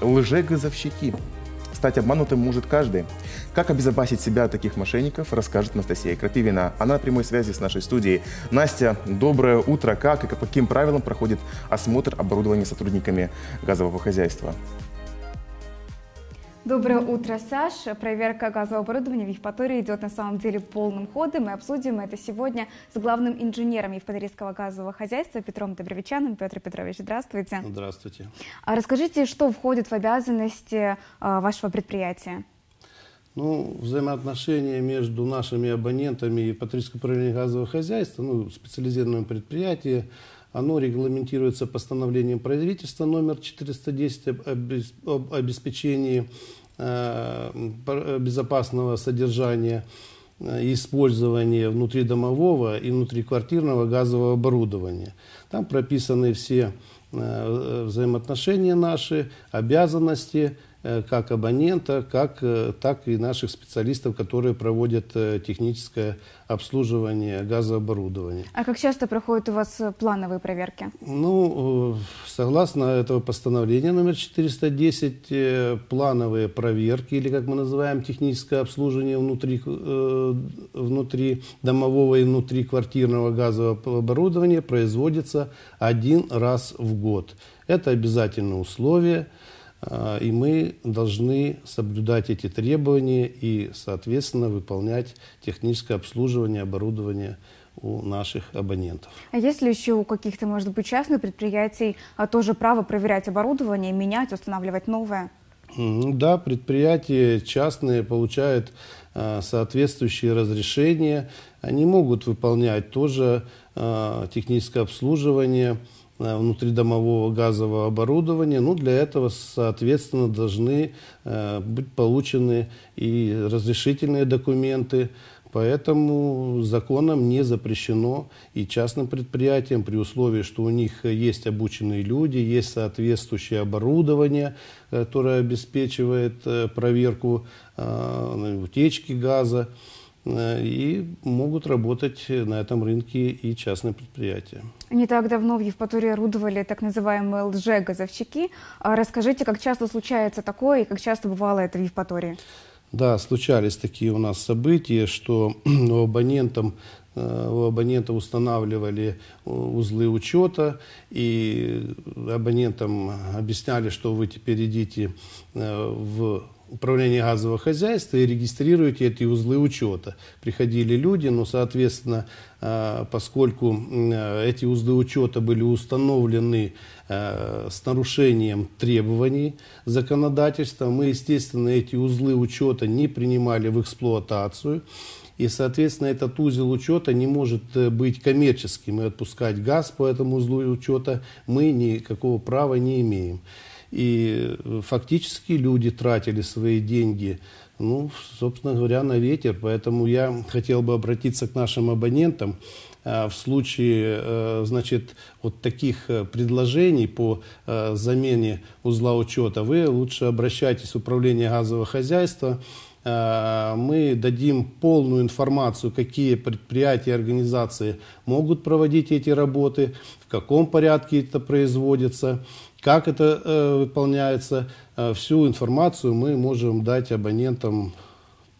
лжегазовщики. Стать обманутым может каждый. Как обезопасить себя от таких мошенников, расскажет Анастасия Крапивина. Она на прямой связи с нашей студией. Настя, доброе утро. Как и по каким правилам проходит осмотр оборудования сотрудниками газового хозяйства? Доброе утро, Саш. Проверка газооборудования в Евпатории идет на самом деле полным ходом. И обсудим это сегодня с главным инженером Евпаторийского газового хозяйства Петром Добровичаном. Петр Петрович, здравствуйте. Здравствуйте. А расскажите, что входит в обязанности а, вашего предприятия? Ну, взаимоотношения между нашими абонентами и Евпаторийского управления газового хозяйства, ну, специализированном предприятии, оно регламентируется постановлением правительства номер 410 об обеспечении э, безопасного содержания и э, использования внутридомового и внутриквартирного газового оборудования. Там прописаны все э, взаимоотношения наши, обязанности Э, как абонента, как, э, так и наших специалистов, которые проводят э, техническое обслуживание газооборудования. А как часто проходят у вас плановые проверки? Ну, согласно этого постановления номер 410, плановые проверки, или как мы называем, техническое обслуживание внутри, внутри домового и внутри квартирного газового оборудования производится один раз в год. Это обязательное условие. А, и мы должны соблюдать эти требования и, соответственно, выполнять техническое обслуживание, оборудования у наших абонентов. А есть ли еще у каких-то, может быть, частных предприятий а, тоже право проверять оборудование, менять, устанавливать новое? Ну да, предприятия частные получают а, соответствующие разрешения. Они могут выполнять тоже техническое обслуживание, Э, внутридомового газового оборудования. Ну, для этого, соответственно, должны э, быть получены и разрешительные документы. Поэтому законом не запрещено и частным предприятиям, при условии, что у них есть обученные люди, есть соответствующее оборудование, которое обеспечивает э, проверку утечки газа, Э, и могут работать на этом рынке и частные предприятия. Не так давно в Евпатории орудовали так называемые лже-газовщики. А расскажите, как часто случается такое и как часто бывало это в Евпатории? Да, случались такие у нас события, что у абонентам э, у абонента устанавливали э, узлы учета, и абонентам объясняли, что вы теперь идите в управления газового хозяйства и регистрируете эти узлы учета. Приходили люди, но, соответственно, э, поскольку э, эти узлы учета были установлены э, с нарушением требований законодательства, мы, естественно, эти узлы учета не принимали в эксплуатацию. И, соответственно, этот узел учета не может быть коммерческим и отпускать газ по этому узлу учета мы никакого права не имеем. И э, фактически люди тратили свои деньги, ну, собственно говоря, на ветер. Поэтому я хотел бы обратиться к нашим абонентам э, в случае э, значит, вот таких предложений по замене узла учета, вы лучше обращайтесь в управление газового хозяйства, Э, мы дадим полную информацию, какие предприятия и организации могут проводить эти работы, в каком порядке это производится, как это э, выполняется. Э, всю информацию мы можем дать абонентам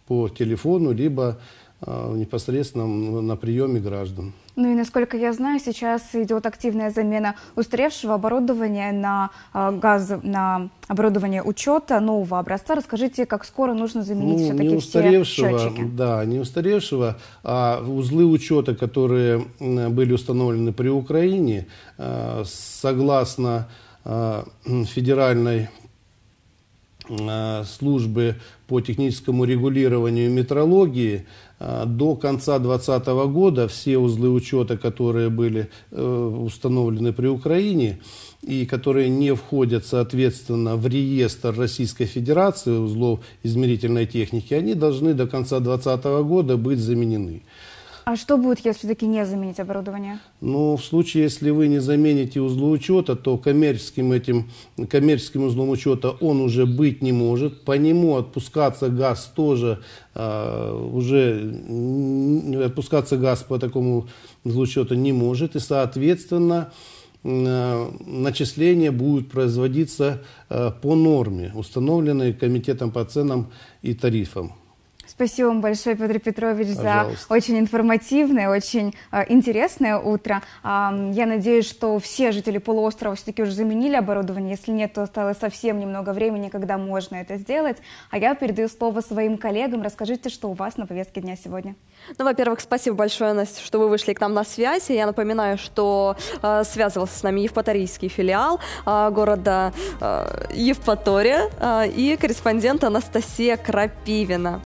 по телефону, либо а, непосредственно на приеме граждан. Ну и, насколько я знаю, сейчас идет активная замена устаревшего оборудования на а, газ, на оборудование учета нового образца. Расскажите, как скоро нужно заменить ну, все-таки все счетчики? Да, не устаревшего, а узлы учета, которые были установлены при Украине, а, согласно федеральной Э, службы по техническому регулированию метрологии э, до конца 2020 года все узлы учета, которые были э, установлены при Украине и которые не входят, соответственно, в реестр Российской Федерации узлов измерительной техники, они должны до конца 2020 года быть заменены. А что будет, если все-таки не заменить оборудование? Ну, в случае, если вы не замените узлы учета, то коммерческим, этим, коммерческим узлом учета он уже быть не может. По нему отпускаться газ тоже а, уже отпускаться газ по такому узлу учета не может. И, соответственно, а, начисление будет производиться а, по норме, установленной комитетом по ценам и тарифам. Спасибо вам большое, Петр Петрович, Пожалуйста. за очень информативное, очень э, интересное утро. я надеюсь, что все жители полуострова все-таки уже заменили оборудование. Если нет, то осталось совсем немного времени, когда можно это сделать. А я передаю слово своим коллегам. Расскажите, что у вас на повестке дня сегодня. Ну, во-первых, спасибо большое, Настя, что вы вышли к нам на связь. Я напоминаю, что э, связывался с нами Евпаторийский филиал э, города э, Евпатория э, и корреспондент Анастасия Крапивина.